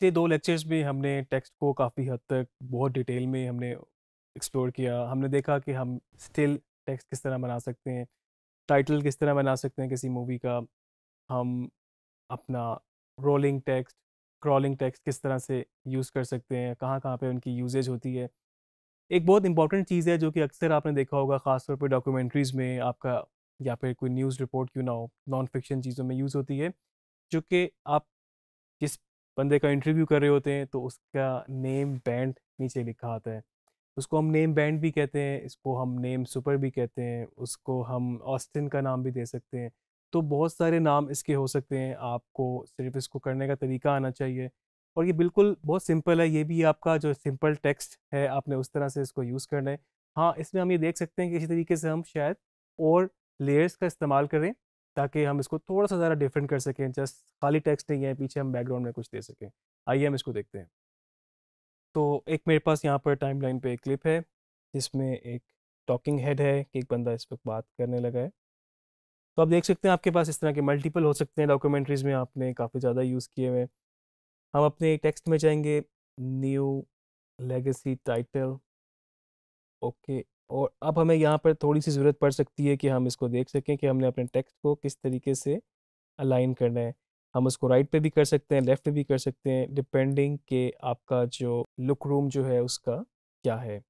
पिछले दो लेक्चर्स में हमने टेक्स्ट को काफ़ी हद तक बहुत डिटेल में हमने एक्सप्लोर किया हमने देखा कि हम स्टिल टेक्स्ट किस तरह बना सकते हैं टाइटल किस तरह बना सकते हैं किसी मूवी का हम अपना रोलिंग टेक्स्ट क्रॉलिंग टेक्स्ट किस तरह से यूज़ कर सकते हैं कहाँ कहाँ पे उनकी यूजेज होती है एक बहुत इंपॉर्टेंट चीज़ है जो कि अक्सर आपने देखा होगा ख़ासतौर पर डॉक्यूमेंट्रीज़ में आपका या फिर कोई न्यूज़ रिपोर्ट क्यों ना हो नॉन फिक्शन चीज़ों में यूज़ होती है जो कि आप जिस बंदे का इंटरव्यू कर रहे होते हैं तो उसका नेम बैंड नीचे लिखा आता है उसको हम नेम बैंड भी कहते हैं इसको हम नेम सुपर भी कहते हैं उसको हम ऑस्टिन का नाम भी दे सकते हैं तो बहुत सारे नाम इसके हो सकते हैं आपको सिर्फ इसको करने का तरीका आना चाहिए और ये बिल्कुल बहुत सिंपल है ये भी आपका जो सिंपल टेक्स्ट है आपने उस तरह से इसको यूज़ करना है हाँ इसमें हम ये देख सकते हैं कि इसी तरीके से हम शायद और लेयर्स का इस्तेमाल करें ताकि हम इसको थोड़ा सा ज़रा डिफरेंट कर सकें जस्ट खाली टेक्स्ट नहीं है पीछे हम बैकग्राउंड में कुछ दे सकें आइए हम इसको देखते हैं तो एक मेरे पास यहाँ पर टाइम लाइन पर एक क्लिप है जिसमें एक टॉकिंग हेड है कि एक बंदा इस पर बात करने लगा है तो आप देख सकते हैं आपके पास इस तरह के मल्टीपल हो सकते हैं डॉक्यूमेंट्रीज़ में आपने काफ़ी ज़्यादा यूज़ किए हुए हैं हम अपने टेक्स्ट में जाएंगे न्यू लेगेसी टाइटल ओके और अब हमें यहाँ पर थोड़ी सी ज़रूरत पड़ सकती है कि हम इसको देख सकें कि हमने अपने टेक्स्ट को किस तरीके से अलाइन करना है हम उसको राइट right पे भी कर सकते हैं लेफ़्ट पे भी कर सकते हैं डिपेंडिंग के आपका जो लुक रूम जो है उसका क्या है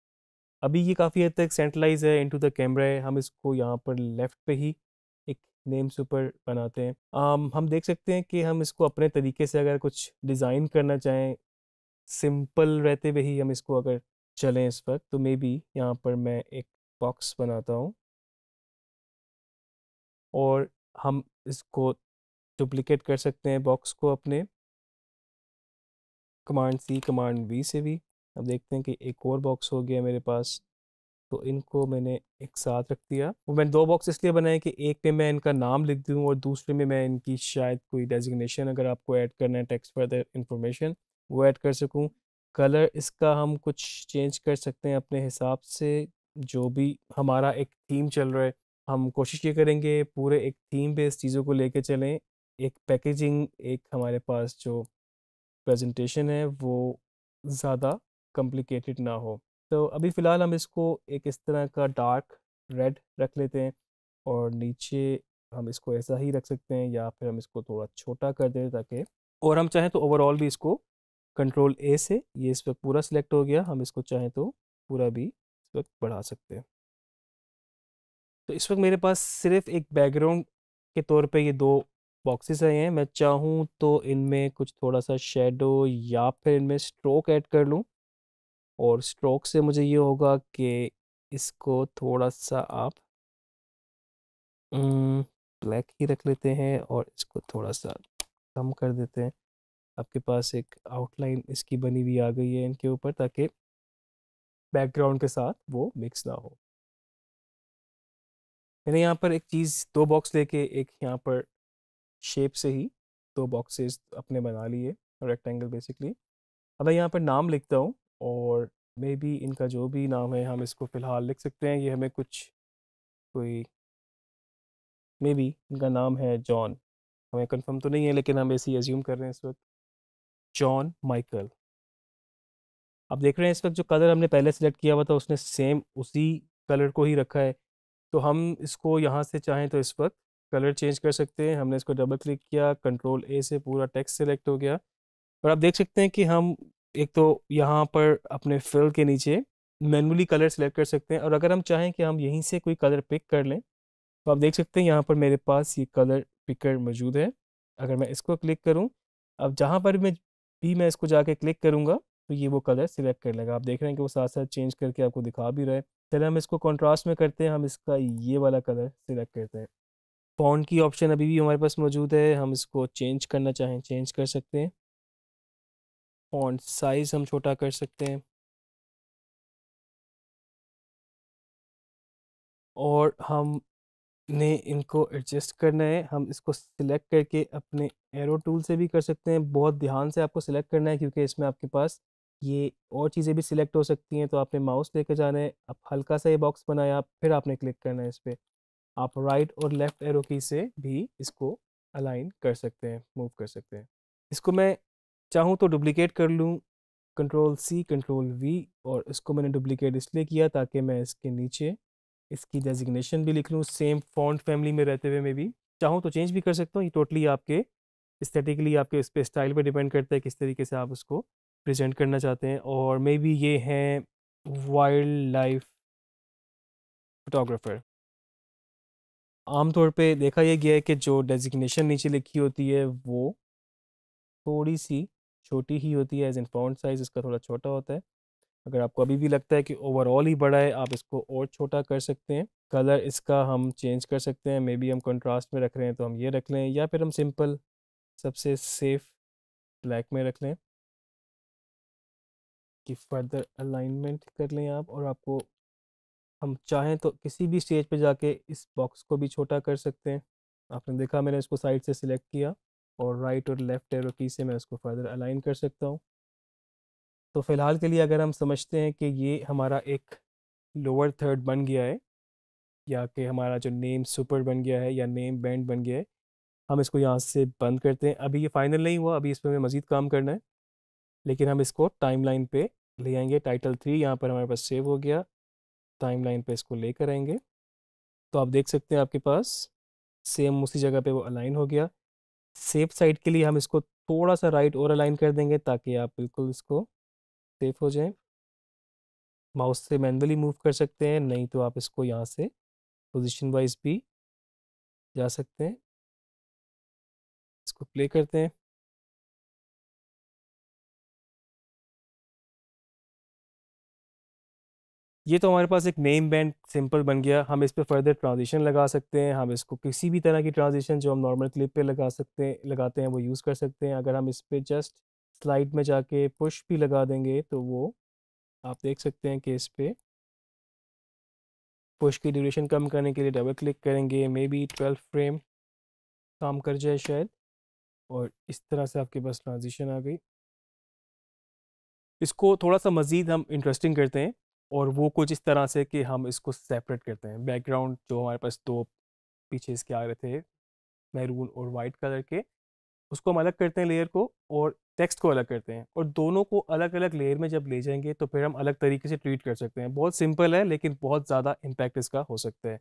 अभी ये काफ़ी हद तक सेंट्रलाइज है इनटू द कैमरा है हम इसको यहाँ पर लेफ़्ट पे ही एक नेम सुपर बनाते हैं आम, हम देख सकते हैं कि हम इसको अपने तरीके से अगर कुछ डिज़ाइन करना चाहें सिंपल रहते हुए ही हम इसको अगर चलें इस वक्त तो मे बी यहाँ पर मैं एक बॉक्स बनाता हूँ और हम इसको डुप्लिकेट कर सकते हैं बॉक्स को अपने कमांड सी कमांड वी से भी अब देखते हैं कि एक और बॉक्स हो गया मेरे पास तो इनको मैंने एक साथ रख दिया वो मैंने दो बॉक्स इसलिए बनाए कि एक पे मैं इनका नाम लिख दूँ और दूसरे में मैं इनकी शायद कोई डेजिग्नेशन अगर आपको ऐड करना है टेक्स्ट फर्दर इंफॉर्मेशन वो ऐड कर सकूँ कलर इसका हम कुछ चेंज कर सकते हैं अपने हिसाब से जो भी हमारा एक थीम चल रहा है हम कोशिश ये करेंगे पूरे एक थीम बेस्ड चीज़ों को लेके चलें एक पैकेजिंग एक हमारे पास जो प्रेजेंटेशन है वो ज़्यादा कॉम्प्लिकेटेड ना हो तो अभी फ़िलहाल हम इसको एक इस तरह का डार्क रेड रख लेते हैं और नीचे हम इसको ऐसा ही रख सकते हैं या फिर हम इसको थोड़ा छोटा कर दें ताकि और हम चाहें तो ओवरऑल भी इसको कंट्रोल ए से ये इस पर पूरा सिलेक्ट हो गया हम इसको चाहें तो पूरा भी इस वक्त बढ़ा सकते हैं तो इस वक्त मेरे पास सिर्फ एक बैकग्राउंड के तौर पे ये दो बॉक्सेस आए हैं मैं चाहूँ तो इनमें कुछ थोड़ा सा शेडो या फिर इनमें स्ट्रोक ऐड कर लूँ और स्ट्रोक से मुझे ये होगा कि इसको थोड़ा सा आप ब्लैक ही रख लेते हैं और इसको थोड़ा सा कम कर देते हैं आपके पास एक आउटलाइन इसकी बनी हुई आ गई है इनके ऊपर ताकि बैकग्राउंड के साथ वो मिक्स ना हो मैंने यहाँ पर एक चीज़ दो बॉक्स लेके एक यहाँ पर शेप से ही दो बॉक्सेस अपने बना लिए रेक्टेंगल बेसिकली अब मैं यहाँ पर नाम लिखता हूँ और मे बी इनका जो भी नाम है हम इसको फ़िलहाल लिख सकते हैं ये हमें कुछ कोई मे बी इनका नाम है जॉन हमें कंफर्म तो नहीं है लेकिन हम ऐसे ही एज्यूम कर रहे हैं इस वक्त जॉन माइकल आप देख रहे हैं इस वक्त जो कलर हमने पहले सेलेक्ट किया हुआ था उसने सेम उसी कलर को ही रखा है तो हम इसको यहाँ से चाहें तो इस वक्त कलर चेंज कर सकते हैं हमने इसको डबल क्लिक किया कंट्रोल ए से पूरा टेक्स्ट सेलेक्ट हो गया और आप देख सकते हैं कि हम एक तो यहाँ पर अपने फिल के नीचे मैनुअली कलर सेलेक्ट कर सकते हैं और अगर हम चाहें कि हम यहीं से कोई कलर पिक कर लें तो आप देख सकते हैं यहाँ पर मेरे पास ये कलर पिकर मौजूद है अगर मैं इसको क्लिक करूँ अब जहाँ पर मैं भी मैं इसको जाके क्लिक करूँगा तो ये वो कलर सिलेक्ट कर लेगा आप देख रहे हैं कि वो साथ साथ चेंज करके आपको दिखा भी रहा है चले हम इसको कॉन्ट्रास्ट में करते हैं हम इसका ये वाला कलर सिलेक्ट करते हैं फ़ॉन्ट की ऑप्शन अभी भी हमारे पास मौजूद है हम इसको चेंज करना चाहें चेंज कर सकते हैं फ़ॉन्ट साइज़ हम छोटा कर सकते हैं और हम ने इनको एडजस्ट करना है हम इसको सिलेक्ट करके अपने एरो टूल से भी कर सकते हैं बहुत ध्यान से आपको सिलेक्ट करना है क्योंकि इसमें आपके पास ये और चीज़ें भी सिलेक्ट हो सकती हैं तो आपने माउस लेकर जाना है अब हल्का सा ये बॉक्स बनाया फिर आपने क्लिक करना है इस पर आप राइट और लेफ़्ट एरो की से भी इसको अलाइन कर सकते हैं मूव कर सकते हैं इसको मैं चाहूँ तो डुप्लिकेट कर लूँ कंट्रोल सी कंट्रोल वी और इसको मैंने डुप्लिकेट इसलिए किया ताकि मैं इसके नीचे इसकी डेजिग्नेशन भी लिख लूँ सेम फॉन्ट फैमिली में रहते हुए मैं भी चाहूँ तो चेंज भी कर सकता हूँ ये टोटली आपके इस्थेटिकली आपके इस पर स्टाइल पर डिपेंड करता है किस तरीके से आप उसको प्रेजेंट करना चाहते हैं और मे बी ये हैं वाइल्ड लाइफ फोटोग्राफर आमतौर पे देखा यह गया है कि जो डेजिग्नेशन नीचे लिखी होती है वो थोड़ी सी छोटी ही होती है एज इन फॉन्ट साइज़ इसका थोड़ा छोटा होता है अगर आपको अभी भी लगता है कि ओवरऑल ही बड़ा है आप इसको और छोटा कर सकते हैं कलर इसका हम चेंज कर सकते हैं मे बी हम कंट्रास्ट में रख रहे हैं तो हम ये रख लें या फिर हम सिंपल सबसे सेफ ब्लैक में रख लें कि फर्दर अलाइनमेंट कर लें आप और आपको हम चाहें तो किसी भी स्टेज पे जाके इस बॉक्स को भी छोटा कर सकते हैं आपने देखा मैंने इसको साइड से सिलेक्ट किया और राइट और लेफ़्ट एरो की से मैं इसको फर्दर अलाइन कर सकता हूँ तो फ़िलहाल के लिए अगर हम समझते हैं कि ये हमारा एक लोअर थर्ड बन गया है या कि हमारा जो नेम सुपर बन गया है या नेम बैंड बन गया है हम इसको यहाँ से बंद करते हैं अभी ये फ़ाइनल नहीं हुआ अभी इस पर हमें मज़ीद काम करना है लेकिन हम इसको टाइम लाइन पर ले आएंगे टाइटल थ्री यहाँ पर हमारे पास सेव हो गया टाइम लाइन पर इसको ले कर आएंगे तो आप देख सकते हैं आपके पास सेम उसी जगह पे वो अलाइन हो गया सेफ साइड के लिए हम इसको थोड़ा सा राइट और अलाइन कर देंगे ताकि आप बिल्कुल इसको सेफ हो जाएं माउस से मैनुअली मूव कर सकते हैं नहीं तो आप इसको यहाँ से पोजीशन वाइज भी जा सकते हैं इसको प्ले करते हैं ये तो हमारे पास एक नेम बैंड सिंपल बन गया हम इस पर फर्दर ट्रांजिशन लगा सकते हैं हम इसको किसी भी तरह की ट्रांजिशन जो हम नॉर्मल क्लिप पे लगा सकते हैं लगाते हैं वो यूज़ कर सकते हैं अगर हम इस पर जस्ट स्लाइड में जाके पुश भी लगा देंगे तो वो आप देख सकते हैं कि इस पर पुश की ड्यूरेशन कम करने के लिए डबल क्लिक करेंगे मे बी ट्वेल्व फ्रेम काम कर जाए शायद और इस तरह से आपके पास ट्रांजिशन आ गई इसको थोड़ा सा मज़ीद हम इंटरेस्टिंग करते हैं और वो कुछ इस तरह से कि हम इसको सेपरेट करते हैं बैकग्राउंड जो हमारे पास दो पीछे इसके आ रहे थे मैरून और वाइट कलर के उसको हम अलग करते हैं लेयर को और टेक्स्ट को अलग करते हैं और दोनों को अलग अलग लेयर में जब ले जाएंगे तो फिर हम अलग तरीके से ट्रीट कर सकते हैं बहुत सिंपल है लेकिन बहुत ज़्यादा इम्पैक्ट इसका हो सकता है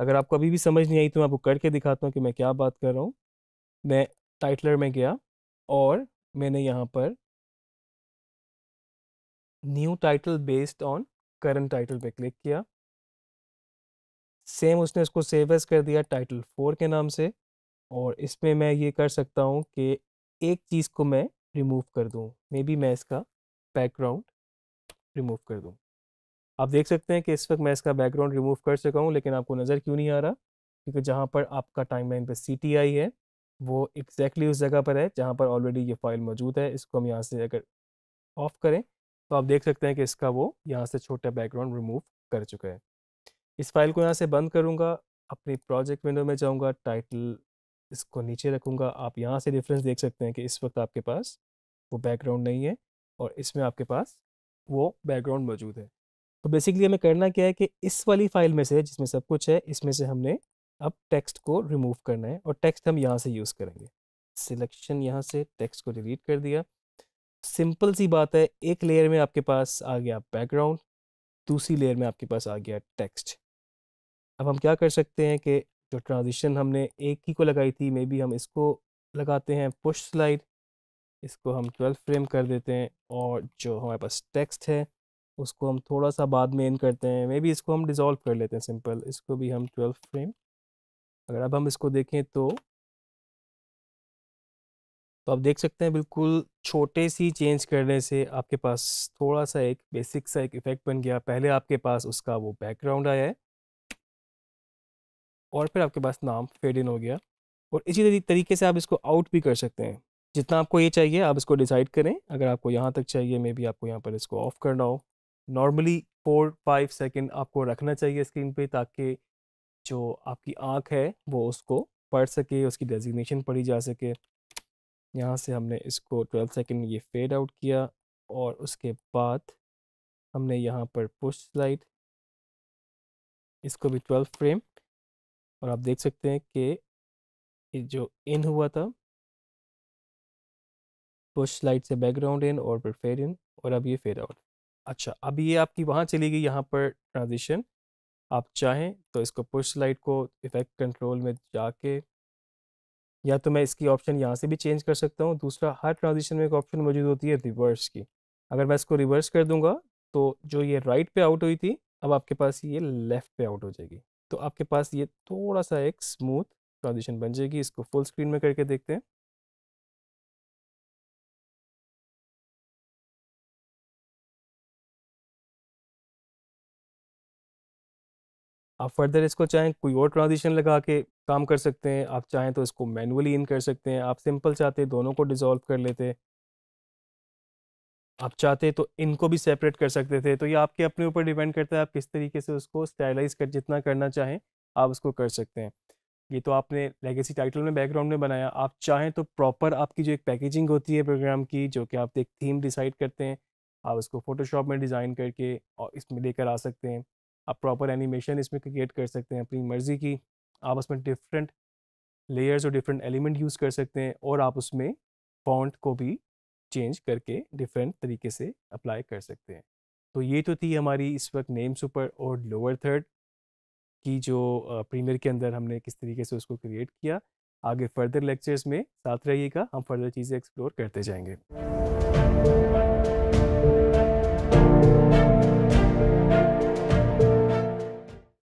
अगर आपको अभी भी समझ नहीं आई तो मैं आपको करके दिखाता हूँ कि मैं क्या बात कर रहा हूँ मैं टाइटलर में गया और मैंने यहाँ पर new title based on current title पे क्लिक किया सेम उसने इसको सेव कर दिया टाइटल फोर के नाम से और इसमें मैं ये कर सकता हूँ कि एक चीज़ को मैं रिमूव कर दूँ मे बी मैं इसका बैकग्राउंड रिमूव कर दूँ आप देख सकते हैं कि इस वक्त मैं इसका बैकग्राउंड रिमूव कर चुका हूँ लेकिन आपको नज़र क्यों नहीं आ रहा क्योंकि जहाँ पर आपका टाइम लाइन पर सी टी आई है वो एग्जैक्टली exactly उस जगह पर है जहाँ पर ऑलरेडी ये फाइल मौजूद है इसको हम यहाँ से अगर ऑफ करें तो आप देख सकते हैं कि इसका वो यहाँ से छोटा बैकग्राउंड रिमूव कर चुका है इस फाइल को यहाँ से बंद करूँगा अपनी प्रोजेक्ट विंडो में जाऊँगा टाइटल इसको नीचे रखूँगा आप यहाँ से डिफरेंस देख सकते हैं कि इस वक्त आपके पास वो बैकग्राउंड नहीं है और इसमें आपके पास वो बैकग्राउंड मौजूद है तो बेसिकली हमें करना क्या है कि इस वाली फाइल में से जिसमें सब कुछ है इसमें से हमने अब टेक्स्ट को रिमूव करना है और टेक्स्ट हम यहाँ से यूज़ करेंगे सिलेक्शन यहाँ से टेक्स्ट को डिलीट कर दिया सिंपल सी बात है एक लेयर में आपके पास आ गया बैकग्राउंड दूसरी लेयर में आपके पास आ गया टेक्स्ट अब हम क्या कर सकते हैं कि जो ट्रांजिशन हमने एक ही को लगाई थी मे बी हम इसको लगाते हैं पुश स्लाइड इसको हम 12 फ्रेम कर देते हैं और जो हमारे पास टेक्स्ट है उसको हम थोड़ा सा बाद में इन करते हैं मे बी इसको हम डिज़ोल्व कर लेते हैं सिंपल इसको भी हम 12 फ्रेम अगर अब हम इसको देखें तो तो आप देख सकते हैं बिल्कुल छोटे सी चेंज करने से आपके पास थोड़ा सा एक बेसिक सा एक इफ़ेक्ट बन गया पहले आपके पास उसका वो बैकग्राउंड आया है और फिर आपके पास नाम फेड इन हो गया और इसी तरीके से आप इसको आउट भी कर सकते हैं जितना आपको ये चाहिए आप इसको डिसाइड करें अगर आपको यहाँ तक चाहिए मे बी आपको यहाँ पर इसको ऑफ करना हो नॉर्मली फोर फाइव सेकेंड आपको रखना चाहिए स्क्रीन पर ताकि जो आपकी आँख है वो उसको पढ़ सके उसकी डेजिग्नेशन पढ़ी जा सके यहाँ से हमने इसको 12 सेकंड ये फेड आउट किया और उसके बाद हमने यहाँ पर पुश स्लाइड इसको भी 12 फ्रेम और आप देख सकते हैं कि जो इन हुआ था पुश लाइट से बैकग्राउंड इन और फिर फेयर इन और अब ये फेयर आउट अच्छा अब ये आपकी वहाँ चली गई यहाँ पर ट्रांजिशन आप चाहें तो इसको पुश लाइट को इफेक्ट कंट्रोल में जाके या तो मैं इसकी ऑप्शन यहाँ से भी चेंज कर सकता हूँ दूसरा हर ट्रांजिशन में एक ऑप्शन मौजूद होती है रिवर्स की अगर मैं इसको रिवर्स कर दूंगा तो जो ये राइट पे आउट हुई थी अब आपके पास ये लेफ़्ट पे आउट हो जाएगी तो आपके पास ये थोड़ा सा एक स्मूथ ट्रांजिशन बन जाएगी इसको फुल स्क्रीन में करके देखते हैं आप फर्दर इसको चाहें कोई और ट्रांजिशन लगा के काम कर सकते हैं आप चाहें तो इसको मैनुअली इन कर सकते हैं आप सिंपल चाहते हैं दोनों को डिज़ोल्व कर लेते हैं आप चाहते तो इनको भी सेपरेट कर सकते थे तो ये आपके अपने ऊपर डिपेंड करता है आप किस तरीके से उसको स्टाइलाइज कर जितना करना चाहें आप उसको कर सकते हैं ये तो आपने लेगेसी टाइटल में बैकग्राउंड में बनाया आप चाहें तो प्रॉपर आपकी जो एक पैकेजिंग होती है प्रोग्राम की जो कि आप एक थीम डिसाइड करते हैं आप उसको फोटोशॉप में डिज़ाइन करके और इसमें लेकर आ सकते हैं आप प्रॉपर एनिमेशन इसमें क्रिएट कर सकते हैं अपनी मर्ज़ी की आप उसमें डिफरेंट लेयर्स और डिफरेंट एलिमेंट यूज़ कर सकते हैं और आप उसमें फॉन्ट को भी चेंज करके डिफरेंट तरीके से अप्लाई कर सकते हैं तो ये तो थी हमारी इस वक्त नेम सुपर और लोअर थर्ड की जो प्रीमियर के अंदर हमने किस तरीके से उसको क्रिएट किया आगे फर्दर लेक्चर्स में साथ रहिएगा हम फर्दर चीज़ें एक्सप्लोर करते जाएंगे